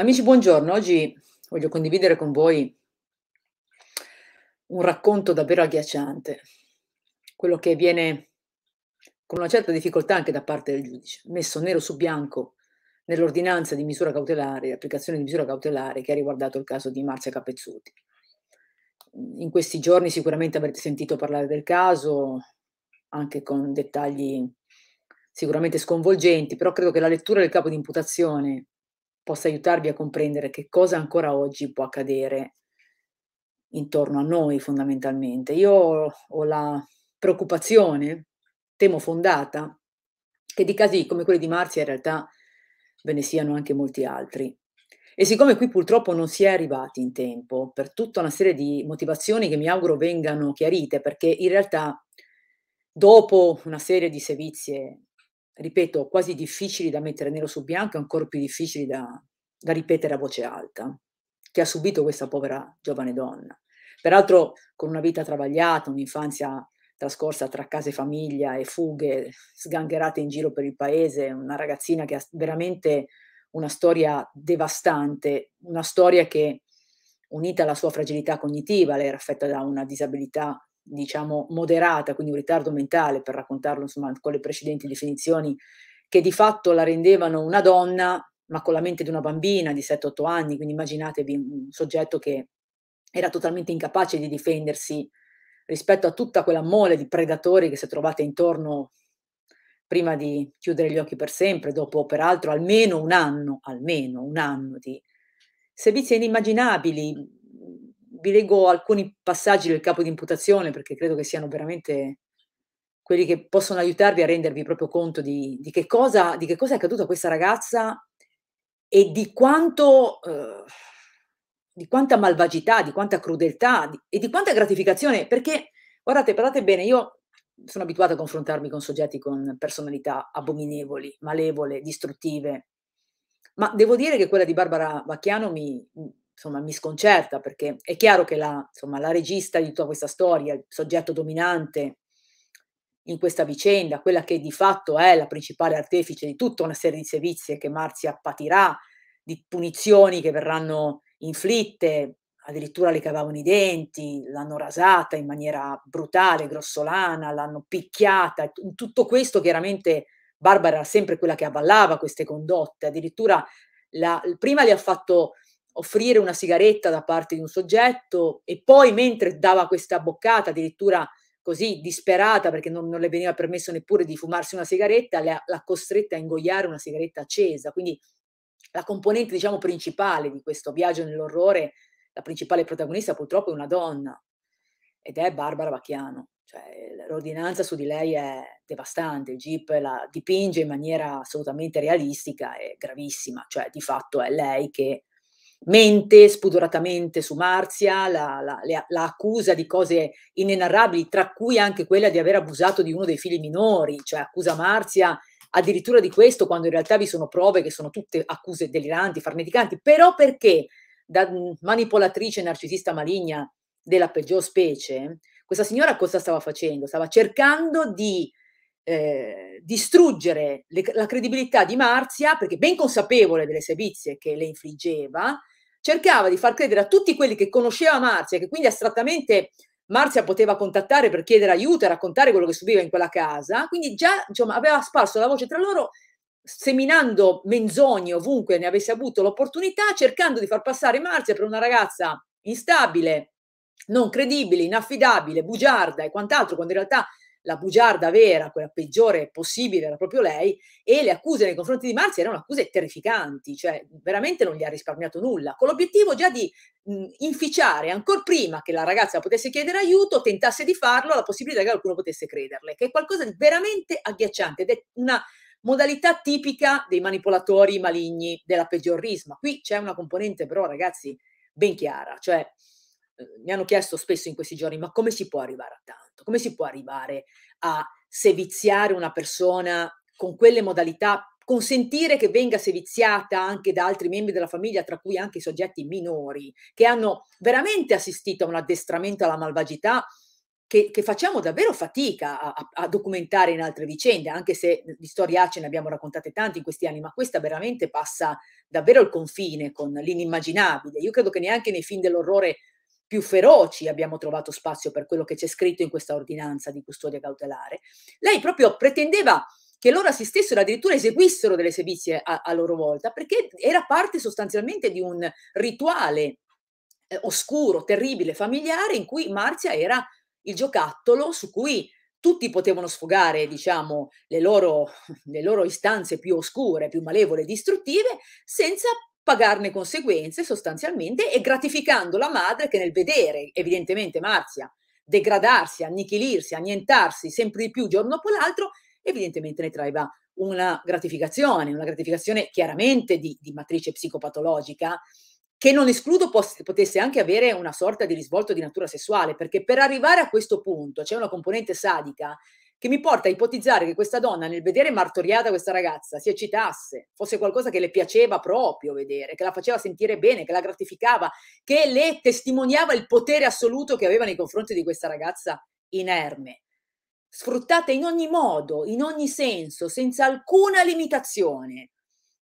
Amici, buongiorno. Oggi voglio condividere con voi un racconto davvero agghiacciante, quello che viene con una certa difficoltà anche da parte del giudice, messo nero su bianco nell'ordinanza di misura cautelare, applicazione di misura cautelare che ha riguardato il caso di Marzia Capezzuti. In questi giorni sicuramente avrete sentito parlare del caso, anche con dettagli sicuramente sconvolgenti, però credo che la lettura del capo di imputazione possa aiutarvi a comprendere che cosa ancora oggi può accadere intorno a noi fondamentalmente. Io ho la preoccupazione, temo fondata, che di casi come quelli di Marzia in realtà ve ne siano anche molti altri. E siccome qui purtroppo non si è arrivati in tempo, per tutta una serie di motivazioni che mi auguro vengano chiarite, perché in realtà dopo una serie di sevizie ripeto, quasi difficili da mettere nero su bianco e ancora più difficili da, da ripetere a voce alta, che ha subito questa povera giovane donna. Peraltro con una vita travagliata, un'infanzia trascorsa tra case famiglia e fughe, sgangherate in giro per il paese, una ragazzina che ha veramente una storia devastante, una storia che unita alla sua fragilità cognitiva, lei era affetta da una disabilità diciamo moderata, quindi un ritardo mentale per raccontarlo insomma con le precedenti definizioni che di fatto la rendevano una donna ma con la mente di una bambina di 7-8 anni, quindi immaginatevi un soggetto che era totalmente incapace di difendersi rispetto a tutta quella mole di predatori che si è trovata intorno prima di chiudere gli occhi per sempre, dopo peraltro almeno un anno, almeno un anno di servizi inimmaginabili, vi leggo alcuni passaggi del capo di imputazione perché credo che siano veramente quelli che possono aiutarvi a rendervi proprio conto di, di, che, cosa, di che, cosa, è accaduto a questa ragazza e di quanto... Eh, di quanta malvagità, di quanta crudeltà di, e di quanta gratificazione, perché guardate, guardate bene, io sono abituata a confrontarmi con soggetti con personalità abominevoli, malevole, distruttive, ma devo dire che quella di Barbara Bacchiano mi, insomma, mi sconcerta perché è chiaro che la, insomma, la regista di tutta questa storia, il soggetto dominante in questa vicenda, quella che di fatto è la principale artefice di tutta una serie di sevizie che Marzia patirà, di punizioni che verranno inflitte, addirittura le cavavano i denti, l'hanno rasata in maniera brutale, grossolana, l'hanno picchiata, in tutto questo chiaramente Barbara era sempre quella che avallava queste condotte, addirittura la, prima le ha fatto offrire una sigaretta da parte di un soggetto e poi mentre dava questa boccata addirittura così disperata perché non, non le veniva permesso neppure di fumarsi una sigaretta, la, la costretta a ingoiare una sigaretta accesa. Quindi la componente diciamo principale di questo viaggio nell'orrore, la principale protagonista purtroppo è una donna ed è Barbara Bacchiano. Cioè, l'ordinanza su di lei è devastante, il GIP la dipinge in maniera assolutamente realistica e gravissima, cioè di fatto è lei che mente spudoratamente su Marzia, la, la, la, accusa di cose inenarrabili, tra cui anche quella di aver abusato di uno dei figli minori, cioè accusa Marzia addirittura di questo, quando in realtà vi sono prove che sono tutte accuse deliranti, farneticanti, però perché da manipolatrice narcisista maligna della peggior specie, questa signora cosa stava facendo? Stava cercando di eh, distruggere le, la credibilità di Marzia, perché ben consapevole delle sevizie che le infliggeva, cercava di far credere a tutti quelli che conosceva Marzia, che quindi astrattamente Marzia poteva contattare per chiedere aiuto e raccontare quello che subiva in quella casa, quindi già insomma, aveva sparso la voce tra loro, seminando menzogne ovunque ne avesse avuto l'opportunità, cercando di far passare Marzia per una ragazza instabile, non credibile, inaffidabile, bugiarda e quant'altro, quando in realtà la bugiarda vera, quella peggiore possibile, era proprio lei, e le accuse nei confronti di Marzi erano accuse terrificanti, cioè veramente non gli ha risparmiato nulla, con l'obiettivo già di mh, mhmm, inficiare, ancora prima che la ragazza potesse chiedere aiuto, tentasse di farlo, la possibilità che qualcuno potesse crederle, che è qualcosa di veramente agghiacciante ed è una modalità tipica dei manipolatori maligni della peggior risma. Qui c'è una componente però, ragazzi, ben chiara, cioè Uhm, mi hanno chiesto spesso in questi giorni, ma come si può arrivare a tanto? Come si può arrivare a seviziare una persona con quelle modalità, consentire che venga seviziata anche da altri membri della famiglia, tra cui anche i soggetti minori, che hanno veramente assistito a un addestramento alla malvagità che, che facciamo davvero fatica a, a, documentare in altre vicende, anche se di ce ne abbiamo raccontate tante in questi anni, ma questa veramente passa davvero il confine con l'inimmaginabile. Io credo che neanche nei film dell'orrore più feroci abbiamo trovato spazio per quello che c'è scritto in questa ordinanza di custodia cautelare, lei proprio pretendeva che loro assistessero, addirittura eseguissero delle sevizie a, a loro volta, perché era parte sostanzialmente di un rituale eh, oscuro, terribile, familiare, in cui Marzia era il giocattolo su cui tutti potevano sfogare, diciamo, le loro, le loro istanze più oscure, più malevole, distruttive, senza pagarne conseguenze sostanzialmente e gratificando la madre che nel vedere evidentemente Marzia degradarsi, annichilirsi, annientarsi sempre di più giorno dopo l'altro, evidentemente ne traeva una gratificazione, una gratificazione chiaramente di, di matrice psicopatologica, che non escludo potesse anche avere una sorta di risvolto di natura sessuale, perché per arrivare a questo punto c'è una componente sadica che mi porta a ipotizzare che questa donna nel vedere martoriata questa ragazza si eccitasse, fosse qualcosa che le piaceva proprio vedere, che la faceva sentire bene, che la gratificava, che le testimoniava il potere assoluto che aveva nei confronti di questa ragazza inerme, Sfruttate in ogni modo, in ogni senso, senza alcuna limitazione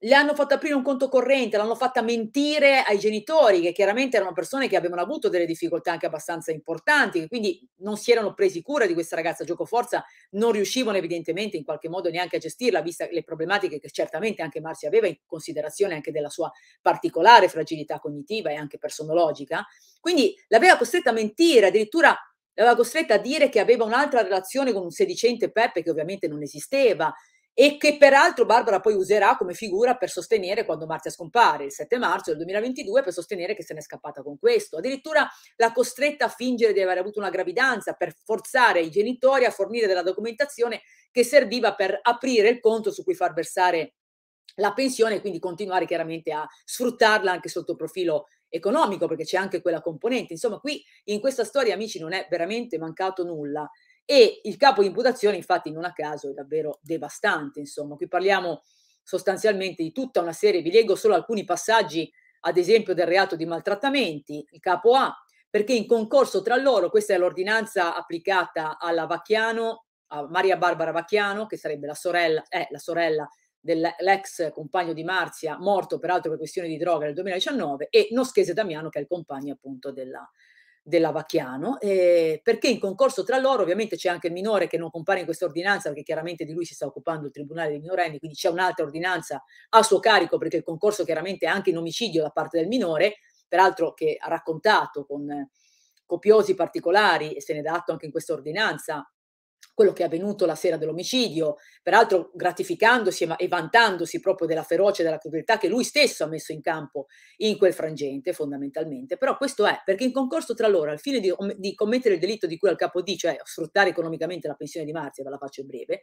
le hanno fatto aprire un conto corrente, l'hanno fatta mentire ai genitori, che chiaramente erano persone che avevano avuto delle difficoltà anche abbastanza importanti, che quindi non si erano presi cura di questa ragazza giocoforza, non riuscivano evidentemente in qualche modo neanche a gestirla, vista le problematiche che certamente anche Marci aveva in considerazione anche della sua particolare fragilità cognitiva e anche personologica. Quindi l'aveva costretta a mentire, addirittura l'aveva costretta a dire che aveva un'altra relazione con un sedicente Peppe che ovviamente non esisteva, e che peraltro Barbara poi userà come figura per sostenere quando Marzia scompare il 7 marzo del 2022 per sostenere che se n'è scappata con questo. Addirittura la costretta a fingere di aver avuto una gravidanza per forzare i genitori a fornire della documentazione che serviva per aprire il conto su cui far versare la pensione e quindi continuare chiaramente a sfruttarla anche sotto profilo economico perché c'è anche quella componente. Insomma, qui in questa storia amici non è veramente mancato nulla e il capo di imputazione infatti non a caso è davvero devastante, insomma, qui parliamo sostanzialmente di tutta una serie, vi leggo solo alcuni passaggi, ad esempio del reato di maltrattamenti, il capo A, perché in concorso tra loro, questa è l'ordinanza applicata alla Vacchiano, a Maria Barbara Vacchiano, che sarebbe la sorella, eh, la sorella dell'ex compagno di Marzia, morto peraltro per questioni di droga nel 2019, e Noschese Damiano, che è il compagno appunto della, dell'Avachiano, eh, perché in concorso tra loro ovviamente c'è anche il minore che non compare in questa ordinanza, perché chiaramente di lui si sta occupando il Tribunale dei minorenni, quindi c'è un'altra ordinanza a suo carico, perché il concorso chiaramente è anche in omicidio da parte del minore, peraltro che ha raccontato con copiosi particolari, e se ne è dato anche in questa ordinanza, quello che è avvenuto la sera dell'omicidio, peraltro gratificandosi e vantandosi proprio della ferocia e della crudeltà che lui stesso ha messo in campo in quel frangente fondamentalmente, però questo è perché in concorso tra loro al fine di, di commettere il delitto di cui al capo D, cioè sfruttare economicamente la pensione di Marzia, ve la faccio breve,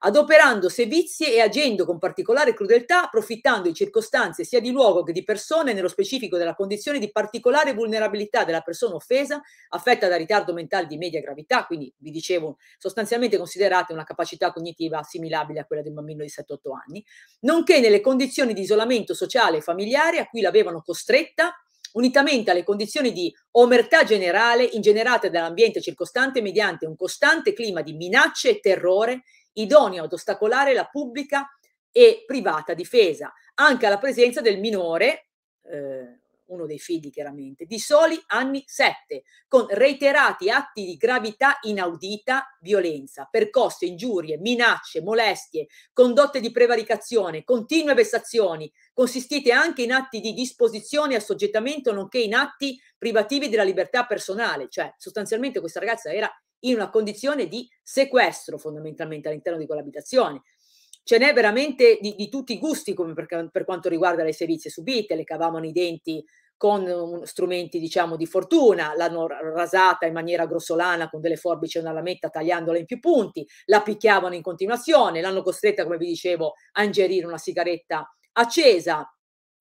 adoperando sevizie e agendo con particolare crudeltà, approfittando in circostanze sia di luogo che di persone, nello specifico della condizione di particolare vulnerabilità della persona offesa, affetta da ritardo mentale di media gravità, quindi vi dicevo sostanzialmente sostanzialmente considerate una capacità cognitiva assimilabile a quella di un bambino di 7-8 anni, nonché nelle condizioni di isolamento sociale e familiare a cui l'avevano costretta, unitamente alle condizioni di omertà generale ingenerate dall'ambiente circostante mediante un costante clima di minacce e terrore idoneo ad ostacolare la pubblica e privata difesa, anche alla presenza del minore. Eh, uno dei figli chiaramente, di soli anni 7, con reiterati atti di gravità inaudita, violenza, percosse, ingiurie, minacce, molestie, condotte di prevaricazione, continue vessazioni, consistite anche in atti di disposizione e assoggettamento, nonché in atti privativi della libertà personale, cioè sostanzialmente questa ragazza era in una condizione di sequestro fondamentalmente all'interno di quell'abitazione ce n'è veramente di, di tutti i gusti come per, per, quanto riguarda le sevizie subite, le cavavano i denti con strumenti diciamo di fortuna, l'hanno rasata in maniera grossolana con delle forbici e una lametta tagliandola in più punti, la picchiavano in continuazione, l'hanno costretta come vi dicevo a ingerire una sigaretta accesa.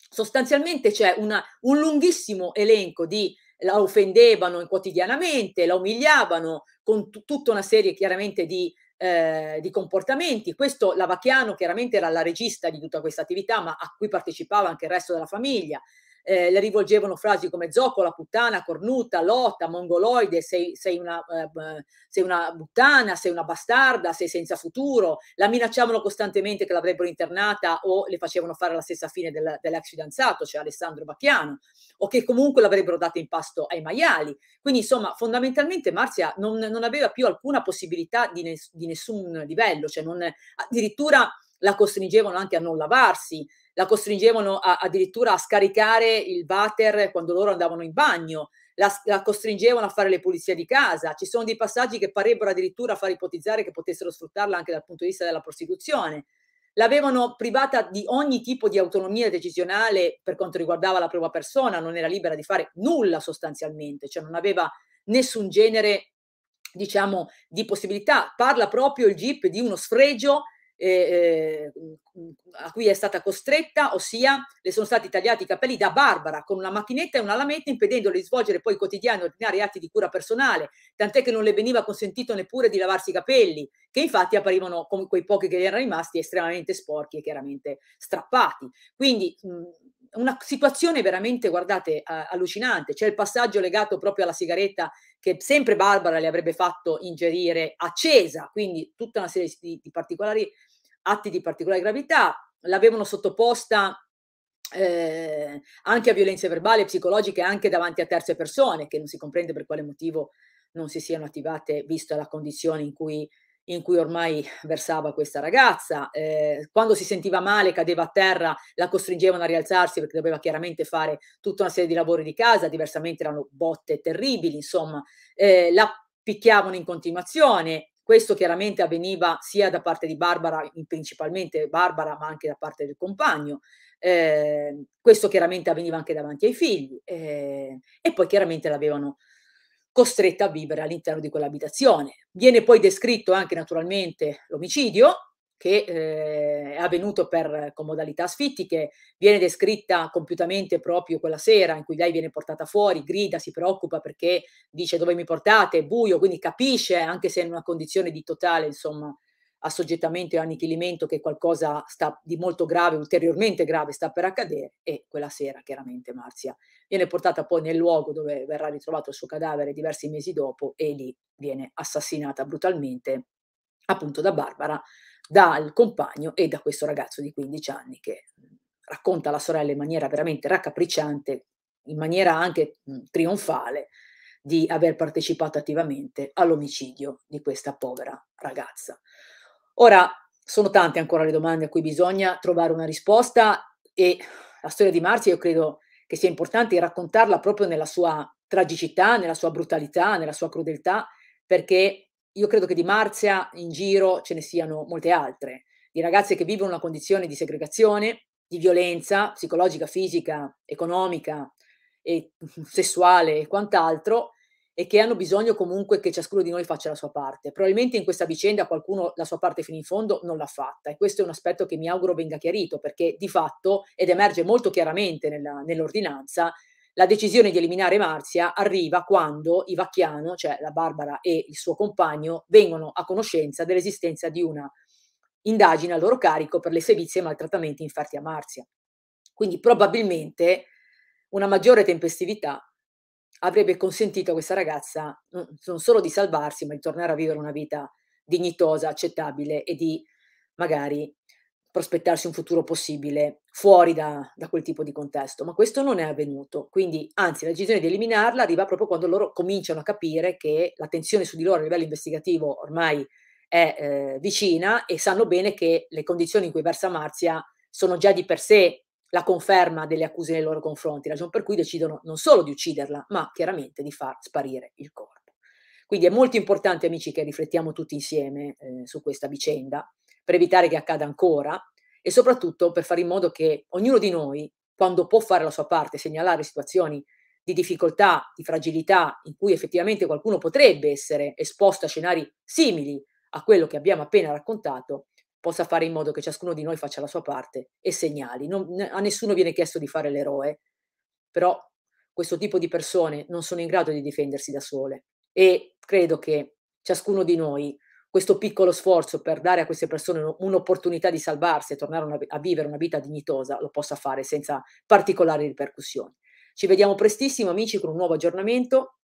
Sostanzialmente c'è una, un lunghissimo elenco di la offendevano quotidianamente, la umiliavano con t- tutta una serie chiaramente di eh, di comportamenti. Questo Lavacchiano chiaramente era la regista di tutta questa attività, ma a cui partecipava anche il resto della famiglia eh, le rivolgevano frasi come zoccola, puttana, cornuta, lotta, mongoloide, sei, sei, una, eh, sei una buttana, sei una bastarda, sei senza futuro, la minacciavano costantemente che l'avrebbero internata o le facevano fare la stessa fine del, dell'ex fidanzato, cioè Alessandro Bacchiano, o che comunque l'avrebbero data in pasto ai maiali. Quindi insomma fondamentalmente Marzia non, non aveva più alcuna possibilità di, ne, di nessun livello, cioè non, addirittura la costringevano anche a non lavarsi, la costringevano a, addirittura a scaricare il water quando loro andavano in bagno, la, la, costringevano a fare le pulizie di casa. Ci sono dei passaggi che parebbero addirittura far ipotizzare che potessero sfruttarla anche dal punto di vista della prostituzione. L'avevano privata di ogni tipo di autonomia decisionale per quanto riguardava la propria persona, non era libera di fare nulla sostanzialmente, cioè non aveva nessun genere diciamo di possibilità. Parla proprio il GIP di uno sfregio eh, a cui è stata costretta, ossia le sono stati tagliati i capelli da Barbara con una macchinetta e una lametta impedendole di svolgere poi quotidiani ordinari atti di cura personale, tant'è che non le veniva consentito neppure di lavarsi i capelli, che infatti apparivano come quei pochi che gli erano rimasti estremamente sporchi e chiaramente strappati. Quindi mh, mm, una situazione veramente, guardate, a- allucinante. C'è il passaggio legato proprio alla sigaretta che sempre Barbara le avrebbe fatto ingerire accesa, quindi tutta una serie di, di particolari atti di particolare gravità, l'avevano sottoposta eh, anche a violenze verbali e psicologiche anche davanti a terze persone, che non si comprende per quale motivo non si siano attivate, vista la condizione in cui, in cui ormai versava questa ragazza. Eh, quando si sentiva male, cadeva a terra, la costringevano a rialzarsi perché doveva chiaramente fare tutta una serie di lavori di casa, diversamente erano botte terribili, insomma, eh, la picchiavano in continuazione, questo chiaramente avveniva sia da parte di Barbara, principalmente Barbara, ma anche da parte del compagno. Eh, questo chiaramente avveniva anche davanti ai figli eh, e poi chiaramente l'avevano costretta a vivere all'interno di quell'abitazione. Viene poi descritto anche naturalmente l'omicidio, che eh, è avvenuto per, con modalità asfittiche, viene descritta compiutamente proprio quella sera in cui lei viene portata fuori, grida, si preoccupa perché dice dove mi portate, è buio, quindi capisce, anche se è in una condizione di totale, insomma, assoggettamento e annichilimento che qualcosa sta di molto grave, ulteriormente grave, sta per accadere e quella sera chiaramente Marzia viene portata poi nel luogo dove verrà ritrovato il suo cadavere diversi mesi dopo e lì viene assassinata brutalmente appunto da Barbara dal compagno e da questo ragazzo di 15 anni che racconta la sorella in maniera veramente raccapricciante, in maniera anche mh, trionfale, di aver partecipato attivamente all'omicidio di questa povera ragazza. Ora, sono tante ancora le domande a cui bisogna trovare una risposta e la storia di Marzia io credo che sia importante raccontarla proprio nella sua tragicità, nella sua brutalità, nella sua crudeltà, perché io credo che di Marzia in giro ce ne siano molte altre, di ragazze che vivono una condizione di segregazione, di violenza psicologica, fisica, economica, e sessuale e quant'altro, e che hanno bisogno comunque che ciascuno di noi faccia la sua parte. Probabilmente in questa vicenda qualcuno la sua parte fino in fondo non l'ha fatta e questo è un aspetto che mi auguro venga chiarito perché di fatto, ed emerge molto chiaramente nella, nell'ordinanza, la decisione di eliminare Marzia arriva quando i Vacchiano, cioè la Barbara e il suo compagno, vengono a conoscenza dell'esistenza di una indagine a loro carico per le sevizie e maltrattamenti infarti a Marzia. Quindi probabilmente una maggiore tempestività avrebbe consentito a questa ragazza non solo di salvarsi, ma di tornare a vivere una vita dignitosa, accettabile e di magari prospettarsi un futuro possibile fuori da, da, quel tipo di contesto, ma questo non è avvenuto. Quindi, anzi, la decisione di eliminarla arriva proprio quando loro cominciano a capire che l'attenzione su di loro a livello investigativo ormai è eh, vicina e sanno bene che le condizioni in cui versa Marzia sono già di per sé la conferma delle accuse nei loro confronti, ragione per cui decidono non solo di ucciderla, ma chiaramente di far sparire il corpo. Quindi è molto importante, amici, che riflettiamo tutti insieme eh, su questa vicenda, per evitare che accada ancora e soprattutto per fare in modo che ognuno di noi, quando può fare la sua parte, segnalare situazioni di difficoltà, di fragilità, in cui effettivamente qualcuno potrebbe essere esposto a scenari simili a quello che abbiamo appena raccontato, possa fare in modo che ciascuno di noi faccia la sua parte e segnali. Non, a nessuno viene chiesto di fare l'eroe, però questo tipo di persone non sono in grado di difendersi da sole e credo che ciascuno di noi questo piccolo sforzo per dare a queste persone un'opportunità di salvarsi e tornare una, a vivere una vita dignitosa lo possa fare senza particolari ripercussioni. Ci vediamo prestissimo amici con un nuovo aggiornamento.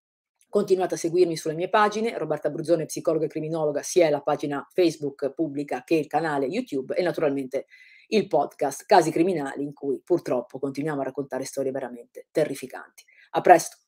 Continuate a seguirmi sulle mie pagine, Roberta Bruzzone, psicologa e criminologa, sia la pagina Facebook pubblica che il canale YouTube e naturalmente il podcast Casi Criminali in cui purtroppo continuiamo a raccontare storie veramente terrificanti. A presto!